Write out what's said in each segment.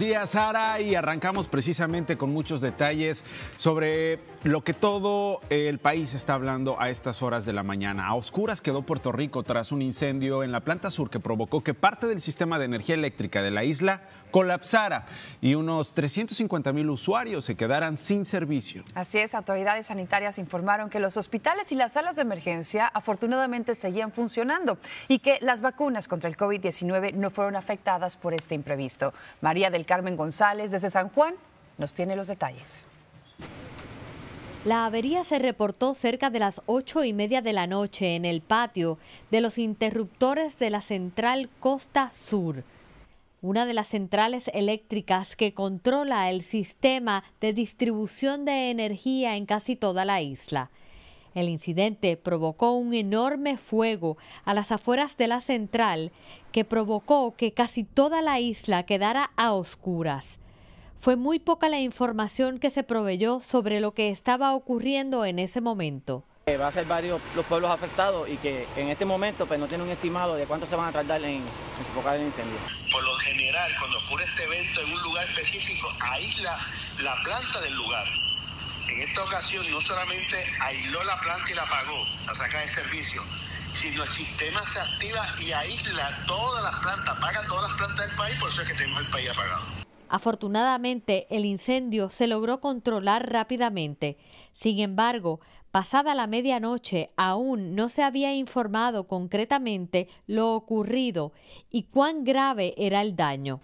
días, Sara, y arrancamos precisamente con muchos detalles sobre lo que todo el país está hablando a estas horas de la mañana. A oscuras quedó Puerto Rico tras un incendio en la planta sur que provocó que parte del sistema de energía eléctrica de la isla colapsara y unos 350 mil usuarios se quedaran sin servicio. Así es, autoridades sanitarias informaron que los hospitales y las salas de emergencia afortunadamente seguían funcionando y que las vacunas contra el COVID-19 no fueron afectadas por este imprevisto. María del Carmen González desde San Juan nos tiene los detalles. La avería se reportó cerca de las ocho y media de la noche en el patio de los interruptores de la central Costa Sur, una de las centrales eléctricas que controla el sistema de distribución de energía en casi toda la isla. El incidente provocó un enorme fuego a las afueras de la central que provocó que casi toda la isla quedara a oscuras. Fue muy poca la información que se proveyó sobre lo que estaba ocurriendo en ese momento. Eh, va a ser varios los pueblos afectados y que en este momento pues, no tienen un estimado de cuánto se van a tardar en, enfocar el incendio. Por lo general, cuando ocurre este evento en un lugar específico, aísla la planta del lugar en esta ocasión no solamente aisló la planta y la apagó, la saca de servicio, sino el sistema se activa y aísla todas las plantas, apaga todas las plantas del país, por eso es que tenemos el país apagado. Afortunadamente, el incendio se logró controlar rápidamente. Sin embargo, pasada la medianoche aún no se había informado concretamente lo ocurrido y cuán grave era el daño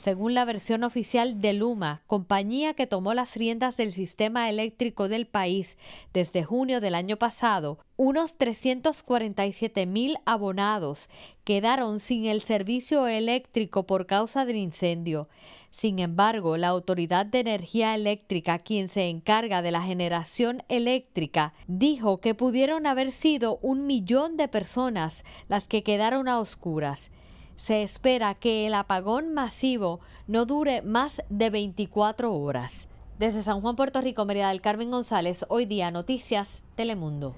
según la versión oficial de Luma, compañía que tomó las riendas del sistema eléctrico del país desde junio del año pasado, unos 347 mil abonados quedaron sin el servicio eléctrico por causa del incendio. Sin embargo, la Autoridad de Energía Eléctrica, quien se encarga de la generación eléctrica, dijo que pudieron haber sido un millón de personas las que quedaron a oscuras se espera que el apagón masivo no dure más de 24 horas. Desde San Juan, Puerto Rico, María del Carmen González, hoy día Noticias Telemundo.